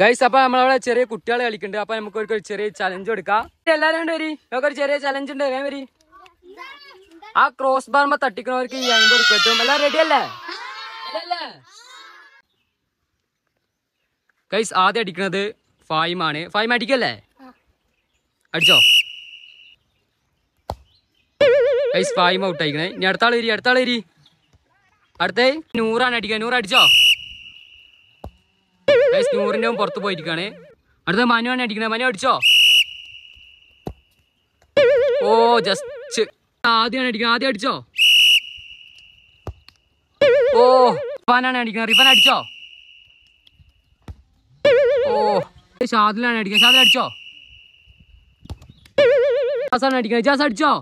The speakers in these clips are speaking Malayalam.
ഗൈസ് അപ്പൊ നമ്മളവിടെ ചെറിയ കുട്ടികളെ കളിക്കുന്നുണ്ട് അപ്പൊ നമുക്ക് ഒരു ചെറിയ ചലഞ്ച് കൊടുക്കാം എല്ലാരും ഉണ്ട് വരി നമുക്കൊരു ചെറിയ ചലഞ്ച് ഉണ്ട് വേഗം വരി ആ ക്രോസ് ബാർമ്മ തട്ടിക്കണവർക്ക് ഈ അമ്പത് കിട്ടും എല്ലാം റെഡി അല്ലേ ഗൈസ് ആദ്യം അടിക്കണത് ഫായിമാണ് ഫായിം അടിക്കല്ലേ അടിച്ചോ ഗൈസ് ഫായിം ഔട്ട് ആയിക്കണേ ഇനി അടുത്താളേരി അടുത്താളേരി അടുത്തേ നൂറാണ് അടിക്കുക നൂറ് അടിച്ചോ നൂറിന്റെ പുറത്ത് പോയിരിക്കുകയാണ് അടുത്ത മനുവാണ് അടിക്കുന്നത് മനു അടിച്ചോ ഓ ജസ്റ്റ് ആദ്യമാണ് അടിക്കുന്നത് ആദ്യം അടിച്ചോ ഓ റിഫാനാണ് അടിക്കുന്നത് റിഫാൻ അടിച്ചോ ഓ ഷാദിലാണ് അടിക്കുന്നത് ഷാദിൽ അടിച്ചോ ജാസാണ് അടിക്കുന്നത് ജാസ് അടിച്ചോ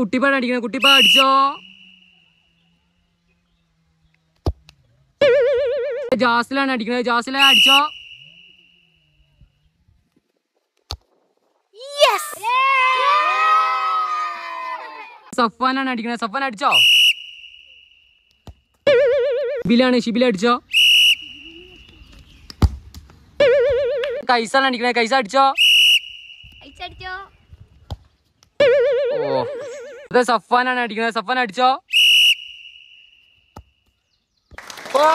കുട്ടിപ്പാണ് അടിക്കുന്നത് കുട്ടിപ്പാ അടിച്ചോ ജാസിലാണ് അടിക്കുന്നത് ജാസില അടിച്ചോ സഫാനാണ് അടിക്കുന്നത് സഫാൻ അടിച്ചോ ബിലാണ് ഷിബിൽ അടിച്ചോ കൈസാണ് അടിക്കണേ കൈസ അടിച്ചോ ഓ സഫാനാണ് അടിക്കുന്നത് സഫാൻ അടിച്ചോ ഓ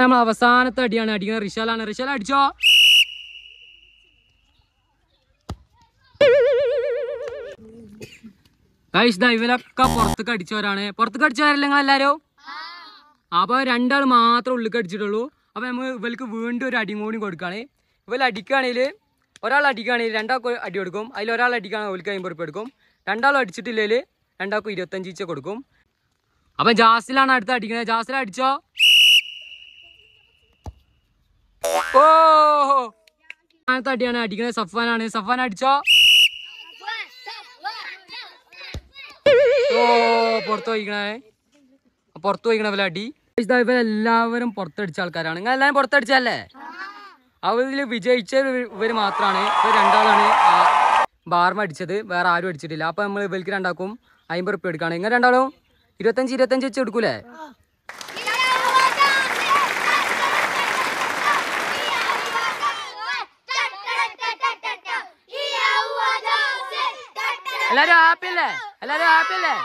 നമ്മൾ അവസാനത്തെ അടിയാണ് അടിക്കുന്നത് റിഷാലാണ് റിഷാൽ അടിച്ചോ ഗൈസ് ദാ ഇവരൊക്കെ പുറത്തേക്ക് അടിച്ചവരാണ് പുറത്തേക്ക് നിങ്ങൾ എല്ലാരോ അപ്പോൾ രണ്ടാൾ മാത്രം ഉള്ളിൽ അടിച്ചിട്ടുള്ളൂ അപ്പോൾ നമ്മൾ ഇവർക്ക് വീണ്ടും ഒരു അടിയും കൂടി കൊടുക്കുകയാണ് ഇവർ അടിക്കുകയാണെങ്കിൽ ഒരാൾ അടിക്കുകയാണെങ്കിൽ രണ്ടാൾക്ക് അടി കൊടുക്കും അതിൽ ഒരാൾ അടിക്കുകയാണെങ്കിൽ അവർക്ക് അമ്പത് റുപ്യ കൊടുക്കും രണ്ടാളും അടിച്ചിട്ടില്ലെങ്കിൽ രണ്ടാൾക്കും ഇരുപത്തഞ്ച് ഇച്ച കൊടുക്കും അപ്പൊ ജാസിലാണ് അടുത്ത് അടിക്കുന്നത് ജാസിലടിച്ചോ അടിച്ചോ ഓ സ്ഥാനത്ത് അടിയാണ് അടിക്കണത് സഫാനാണ് സഫാൻ അടിച്ചോ ഓ പുറത്ത് വയ്ക്കണേ പുറത്ത് വയ്ക്കണ പോലെ അടി ഇവരെല്ലാവരും പുറത്തടിച്ച ആൾക്കാരാണ് നിങ്ങൾ എല്ലാവരും പുറത്തടിച്ചല്ലേ അവരിൽ വിജയിച്ച ഇവർ മാത്രമാണ് ഇവർ രണ്ടാളാണ് ബാർമ അടിച്ചത് വേറെ ആരും അടിച്ചിട്ടില്ല അപ്പം നമ്മൾ ഇവർക്ക് രണ്ടാക്കും അമ്പത് റുപ്യ എടുക്കുകയാണ് ഇങ്ങനെ രണ്ടാളും ഇരുപത്തഞ്ച് ഇരുപത്തഞ്ച് വെച്ച് എടുക്കൂലേ എല്ലാരും ഹാപ്പി അല്ലേ എല്ലാരും ഹാപ്പി അല്ലേ